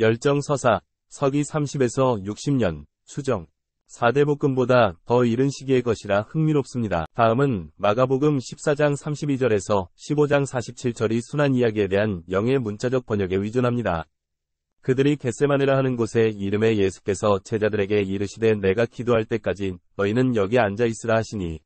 열정 서사, 서기 30에서 60년, 수정. 4대 복금보다더 이른 시기의 것이라 흥미롭습니다. 다음은 마가복음 14장 32절에서 15장 47절이 순한 이야기에 대한 영의 문자적 번역에 의존합니다. 그들이 겟세마네라 하는 곳에 이름의 예수께서 제자들에게 이르시되 내가 기도할 때까지 너희는 여기 앉아 있으라 하시니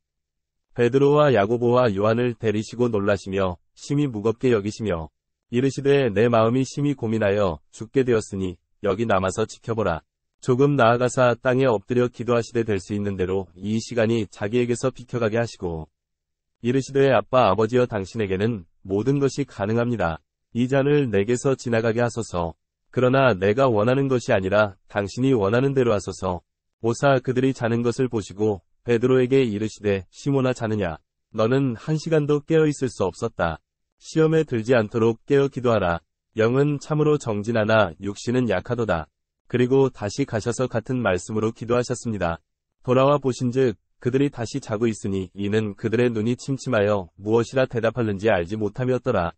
베드로와 야고보와 요한을 데리시고 놀라시며 심히 무겁게 여기시며 이르시되 내 마음이 심히 고민하여 죽게 되었으니 여기 남아서 지켜보라. 조금 나아가사 땅에 엎드려 기도하시되 될 수 있는 대로 이 시간이 자기에게서 비켜가게 하시고 이르시되 아빠 아버지여 당신에게는 모든 것이 가능합니다. 이 잔을 내게서 지나가게 하소서. 그러나 내가 원하는 것이 아니라 당신이 원하는 대로 하소서. 오사 그들이 자는 것을 보시고 베드로에게 이르시되 시몬나 자느냐 너는 한 시간도 깨어 있을 수 없었다. 시험에 들지 않도록 깨어 기도하라. 영은 참으로 정진하나 육신은 약하도다. 그리고 다시 가셔서 같은 말씀으로 기도하셨습니다. 돌아와 보신즉 그들이 다시 자고 있으니 이는 그들의 눈이 침침하여 무엇이라 대답하는지 알지 못함이었더라.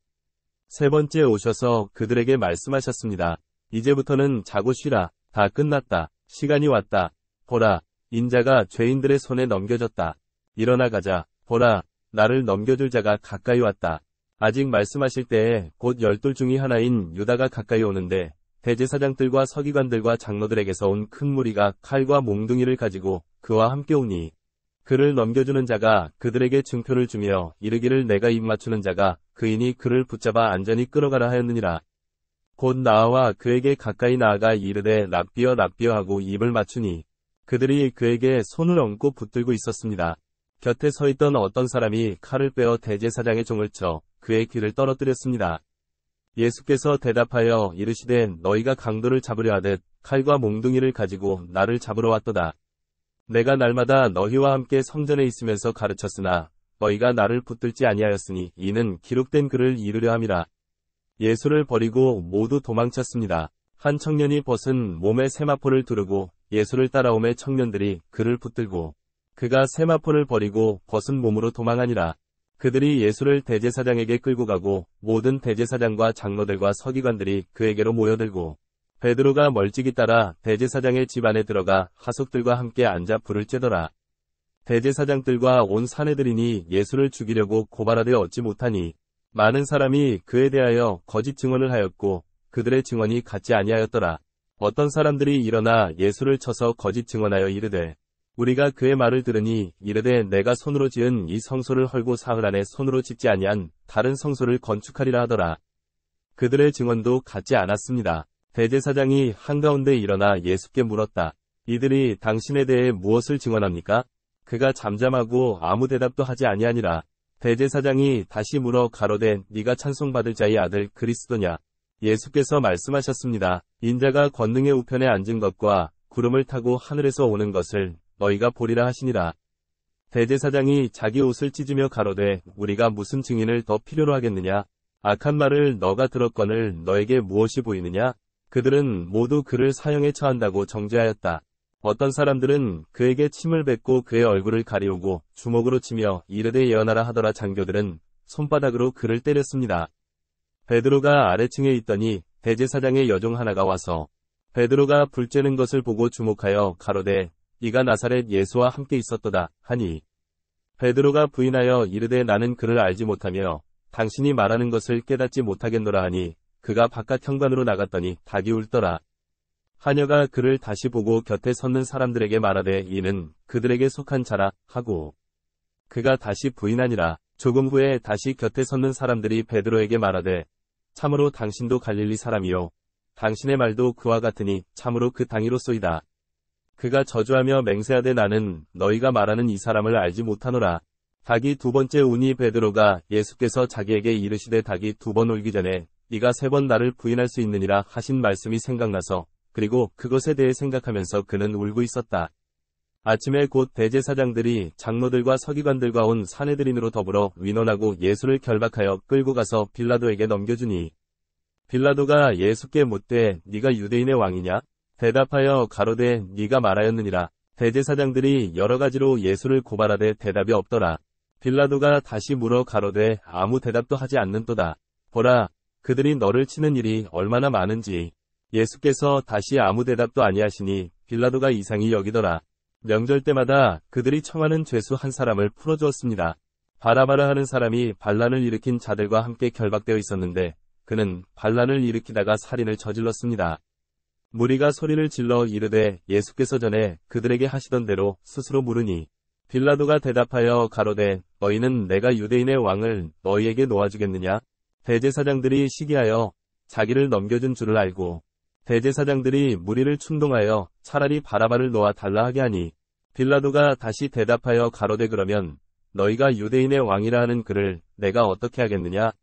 세 번째 오셔서 그들에게 말씀하셨습니다. 이제부터는 자고 쉬라. 다 끝났다. 시간이 왔다. 보라. 인자가 죄인들의 손에 넘겨졌다. 일어나 가자. 보라. 나를 넘겨줄 자가 가까이 왔다. 아직 말씀하실 때에 곧 열둘 중의 하나인 유다가 가까이 오는데 대제사장들과 서기관들과 장로들에게서 온 큰 무리가 칼과 몽둥이를 가지고 그와 함께 오니 그를 넘겨주는 자가 그들에게 증표를 주며 이르기를 내가 입 맞추는 자가 그인이 그를 붙잡아 안전히 끌어가라 하였느니라. 곧 나와 그에게 가까이 나아가 이르되 랍비어 랍비어 하고 입을 맞추니 그들이 그에게 손을 얹고 붙들고 있었습니다. 곁에 서 있던 어떤 사람이 칼을 빼어 대제사장의 종을 쳐 그의 귀를 떨어뜨렸습니다. 예수께서 대답하여 이르시되 너희가 강도를 잡으려 하듯 칼과 몽둥이를 가지고 나를 잡으러 왔도다. 내가 날마다 너희와 함께 성전에 있으면서 가르쳤으나 너희가 나를 붙들지 아니하였으니 이는 기록된 글을 이루려 함이라. 예수를 버리고 모두 도망쳤습니다. 한 청년이 벗은 몸에 세마포를 두르고 예수를 따라오며 청년들이 그를 붙들고 그가 세마포를 버리고 벗은 몸으로 도망하니라. 그들이 예수를 대제사장에게 끌고 가고 모든 대제사장과 장로들과 서기관들이 그에게로 모여들고 베드로가 멀찍이 따라 대제사장의 집안에 들어가 하숙들과 함께 앉아 불을 쬐더라. 대제사장들과 온 사내들이니 예수를 죽이려고 고발하되 얻지 못하니 많은 사람이 그에 대하여 거짓 증언을 하였고 그들의 증언이 같지 아니하였더라. 어떤 사람들이 일어나 예수를 쳐서 거짓 증언하여 이르되 우리가 그의 말을 들으니 이르되 내가 손으로 지은 이 성소를 헐고 사흘 안에 손으로 짓지 아니한 다른 성소를 건축하리라 하더라. 그들의 증언도 같지 않았습니다. 대제사장이 한가운데 일어나 예수께 물었다. 이들이 당신에 대해 무엇을 증언합니까? 그가 잠잠하고 아무 대답도 하지 아니하니라. 대제사장이 다시 물어 가로되 네가 찬송받을 자의 아들 그리스도냐? 예수께서 말씀하셨습니다. 인자가 권능의 우편에 앉은 것과 구름을 타고 하늘에서 오는 것을 너희가 보리라 하시니라. 대제사장이 자기 옷을 찢으며 가로되 우리가 무슨 증인을 더 필요로 하겠느냐 악한 말을 너가 들었건을 너에게 무엇이 보이느냐 그들은 모두 그를 사형에 처한다고 정죄하였다 어떤 사람들은 그에게 침을 뱉고 그의 얼굴을 가리우고 주먹으로 치며 이르되 예언하라 하더라 장교들은 손바닥으로 그를 때렸습니다 베드로가 아래층에 있더니 대제사장의 여종 하나가 와서 베드로가 불 쬐는 것을 보고 주목하여 가로되 이가 나사렛 예수와 함께 있었도다 하니 베드로가 부인하여 이르되 나는 그를 알지 못하며 당신이 말하는 것을 깨닫지 못하겠노라 하니 그가 바깥 현관으로 나갔더니 닭이 울더라. 하녀가 그를 다시 보고 곁에 섰는 사람들에게 말하되 이는 그들에게 속한 자라 하고 그가 다시 부인하니라 조금 후에 다시 곁에 섰는 사람들이 베드로에게 말하되 참으로 당신도 갈릴리 사람이요 당신의 말도 그와 같으니 참으로 그당이로쏘이다 그가 저주하며 맹세하되 나는 너희가 말하는 이 사람을 알지 못하노라. 닭이 두 번째 우니 베드로가 예수께서 자기에게 이르시되 닭이 두 번 울기 전에 네가 세 번 나를 부인할 수 있느니라 하신 말씀이 생각나서 그리고 그것에 대해 생각하면서 그는 울고 있었다. 아침에 곧 대제사장들이 장로들과 서기관들과 온 사내들인으로 더불어 위논하고 예수를 결박하여 끌고 가서 빌라도에게 넘겨주니 빌라도가 예수께 못돼 네가 유대인의 왕이냐? 대답하여 가로되 네가 말하였느니라. 대제사장들이 여러 가지로 예수를 고발하되 대답이 없더라. 빌라도가 다시 물어 가로되 아무 대답도 하지 않는도다. 보라, 그들이 너를 치는 일이 얼마나 많은지. 예수께서 다시 아무 대답도 아니하시니 빌라도가 이상히 여기더라. 명절 때마다 그들이 청하는 죄수 한 사람을 풀어주었습니다. 바라바라 하는 사람이 반란을 일으킨 자들과 함께 결박되어 있었는데 그는 반란을 일으키다가 살인을 저질렀습니다. 무리가 소리를 질러 이르되 예수께서 전에 그들에게 하시던 대로 스스로 물으니 빌라도가 대답하여 가로되 너희는 내가 유대인의 왕을 너희에게 놓아주겠느냐? 대제사장들이 시기하여 자기를 넘겨준 줄을 알고 대제사장들이 무리를 충동하여 차라리 바라바를 놓아 달라 하게 하니 빌라도가 다시 대답하여 가로되 그러면 너희가 유대인의 왕이라 하는 그를 내가 어떻게 하겠느냐?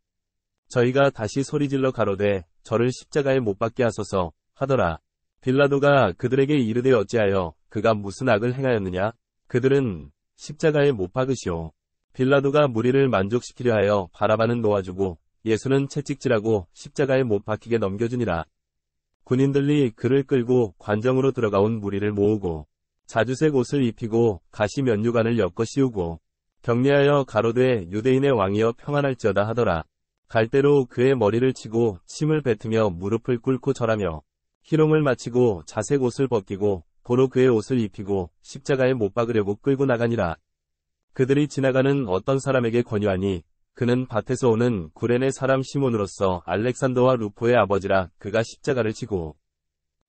저희가 다시 소리질러 가로되 저를 십자가에 못 박게 하소서 하더라. 빌라도가 그들에게 이르되 어찌하여 그가 무슨 악을 행하였느냐? 그들은 십자가에 못 박으시오. 빌라도가 무리를 만족시키려 하여 바라바는 놓아주고 예수는 채찍질하고 십자가에 못 박히게 넘겨주니라. 군인들이 그를 끌고 관정으로 들어가온 무리를 모으고 자주색 옷을 입히고 가시 면류관을 엮어 씌우고 격리하여 가로되 유대인의 왕이여 평안할지어다 하더라. 갈대로 그의 머리를 치고 침을 뱉으며 무릎을 꿇고 절하며 희롱을 마치고 자색 옷을 벗기고 고로 그의 옷을 입히고 십자가에 못 박으려고 끌고 나가니라. 그들이 지나가는 어떤 사람에게 권유하니 그는 밭에서 오는 구레네 사람 시몬으로서 알렉산더와 루포의 아버지라 그가 십자가를 치고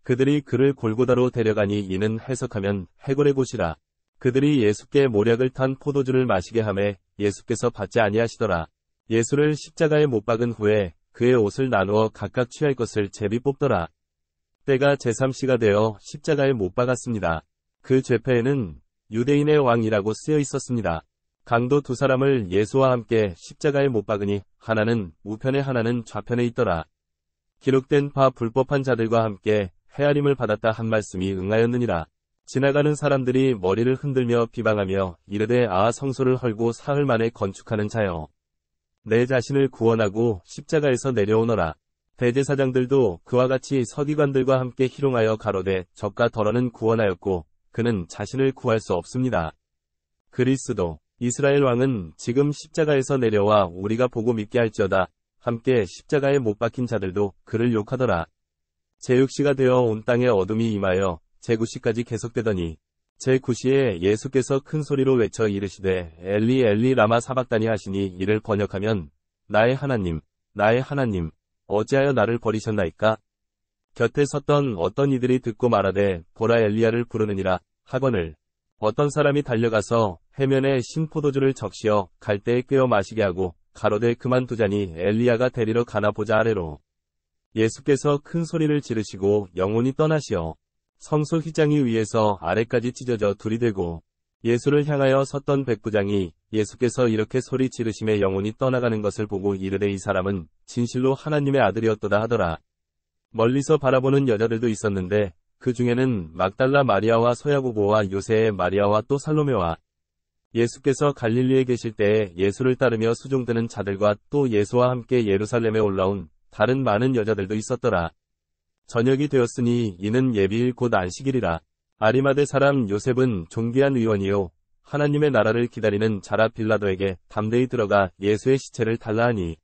그들이 그를 골고다로 데려가니 이는 해석하면 해골의 곳이라. 그들이 예수께 모략을 탄 포도주를 마시게 함에 예수께서 받지 아니하시더라. 예수를 십자가에 못 박은 후에 그의 옷을 나누어 각각 취할 것을 제비 뽑더라. 때가 제3시가 되어 십자가에 못 박았습니다. 그 죄패에는 유대인의 왕이라고 쓰여 있었습니다. 강도 두 사람을 예수와 함께 십자가에 못 박으니 하나는 우편에 하나는 좌편에 있더라. 기록된 바 불법한 자들과 함께 헤아림을 받았다 한 말씀이 응하였느니라. 지나가는 사람들이 머리를 흔들며 비방하며 이르되 아 성소를 헐고 사흘 만에 건축하는 자여. 내 자신을 구원하고 십자가에서 내려오너라. 대제사장들도 그와 같이 서기관들과 함께 희롱하여 가로되 적과 더러는 구원하였고 그는 자신을 구할 수 없습니다. 그리스도 이스라엘 왕은 지금 십자가에서 내려와 우리가 보고 믿게 할지어다 함께 십자가에 못 박힌 자들도 그를 욕하더라. 제6시가 되어 온 땅에 어둠이 임하여 제9시까지 계속되더니 제9시에 예수께서 큰 소리로 외쳐 이르시되 엘리 엘리 라마 사박다니 하시니 이를 번역하면 나의 하나님 나의 하나님 어찌하여 나를 버리셨나이까? 곁에 섰던 어떤 이들이 듣고 말하되 보라 엘리야를 부르느니라 하거늘 어떤 사람이 달려가서 해면에 신포도주를 적시어 갈대에 꿰어 마시게 하고 가로대 그만두자니 엘리야가 데리러 가나 보자 아래로 예수께서 큰 소리를 지르시고 영혼이 떠나시어 성소 휘장이 위에서 아래까지 찢어져 둘이 되고 예수를 향하여 섰던 백부장이 예수께서 이렇게 소리 지르심에 영혼이 떠나가는 것을 보고 이르되 이 사람은 진실로 하나님의 아들이었도다 하더라. 멀리서 바라보는 여자들도 있었는데 그 중에는 막달라 마리아와 서야고보와 요새의 마리아와 또 살로메와 예수께서 갈릴리에 계실 때에 예수를 따르며 수종되는 자들과 또 예수와 함께 예루살렘에 올라온 다른 많은 여자들도 있었더라. 저녁이 되었으니 이는 예비일 곧 안식일이라. 아리마대 사람 요셉은 존귀한 의원이요 하나님의 나라를 기다리는 자라 빌라도에게 담대히 들어가 예수의 시체를 달라하니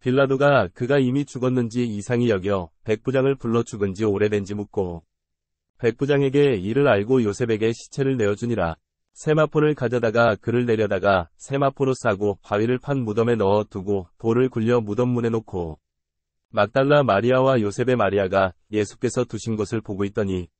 빌라도가 그가 이미 죽었는지 이상히 여겨 백부장을 불러 죽은 지 오래된지 묻고 백부장에게 이를 알고 요셉에게 시체를 내어주니라 세마포를 가져다가 그를 내려다가 세마포로 싸고 바위를 판 무덤에 넣어 두고 돌을 굴려 무덤 문에 놓고 막달라 마리아와 요셉의 마리아가 예수께서 두신 것을 보고 있더니